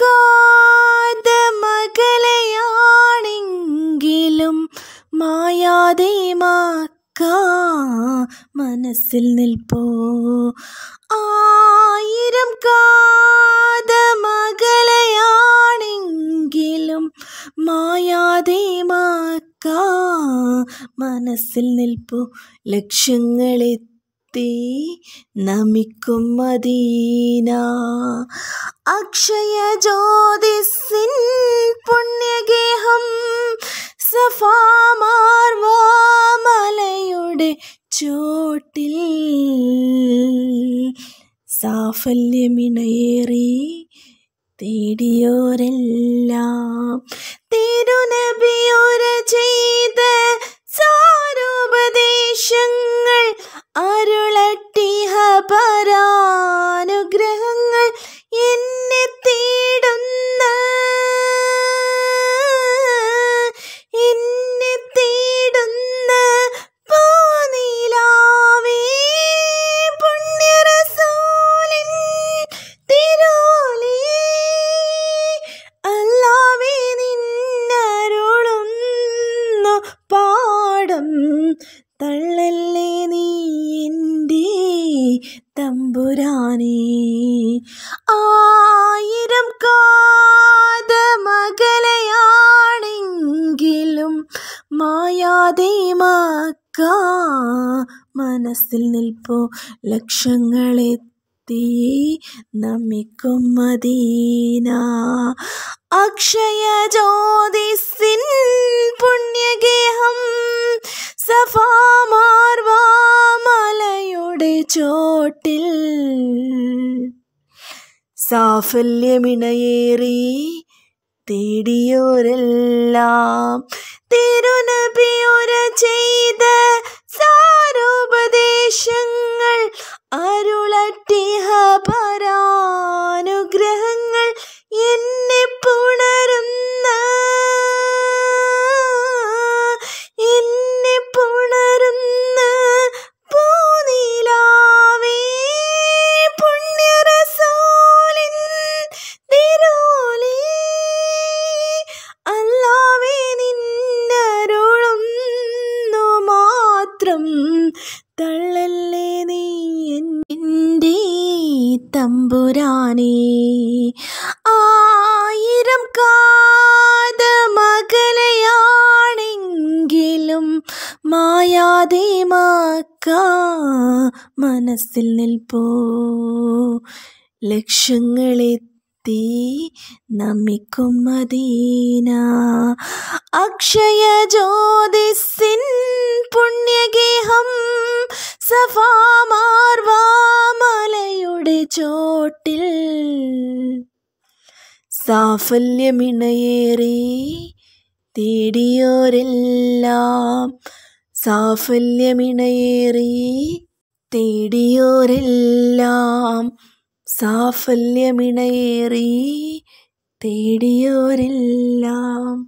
മറക്കാതെ മകളെയാണെങ്കിലും മായാതെ മാക്കാ മനസ്സിൽ നിൽപ്പോ ആയിരം കാത മകലയാണെങ്കിലും മായാതെ മാക്കാ മനസ്സിൽ നിൽപ്പോ ലക്ഷ്യങ്ങളെ ഭക്തി നമിക്കും മദീന അക്ഷയ ജ്യോതിസിൻ പുണ്യഗേഹം സഫാമാർവാമലയുടെ ചോട്ടിൽ സാഫല്യമിണയേറി തേടിയോരെല്ലാം തിരുനബിയോര ചെയ്ത സാ പാടം തള്ളല്ലേ നീ എൻ്റെ തമ്പുരാനേ ആയിരം കാതമകലയാണെങ്കിലും മായാതെ മാക്ക മനസ്സിൽ നിൽപ്പോ ലക്ഷങ്ങളെത്തി നമിക്കും മദീന അക്ഷയ ജ്യോതിസ് സഫാമാർവാമലയുടെ ചോട്ടിൽ സാഫല്യമിണയേറി തേടിയോരെല്ലാം ചെ തമ്പുരാനേ ആയിരം കാതമകലയാണെങ്കിലും മായാതെ മാക്ക മനസ്സിൽ നിൽപ്പോ ലക്ഷങ്ങളെത്തി നമിക്കും മദീന അക്ഷയ ജ്യോതിസിൻ്റെ സാഫല്യമിണയേറി തേടിയോരെല്ലാം സാഫല്യമിണയേറി തേടിയോരെല്ലാം സാഫല്യമിണയേറി തേടിയോരെല്ലാം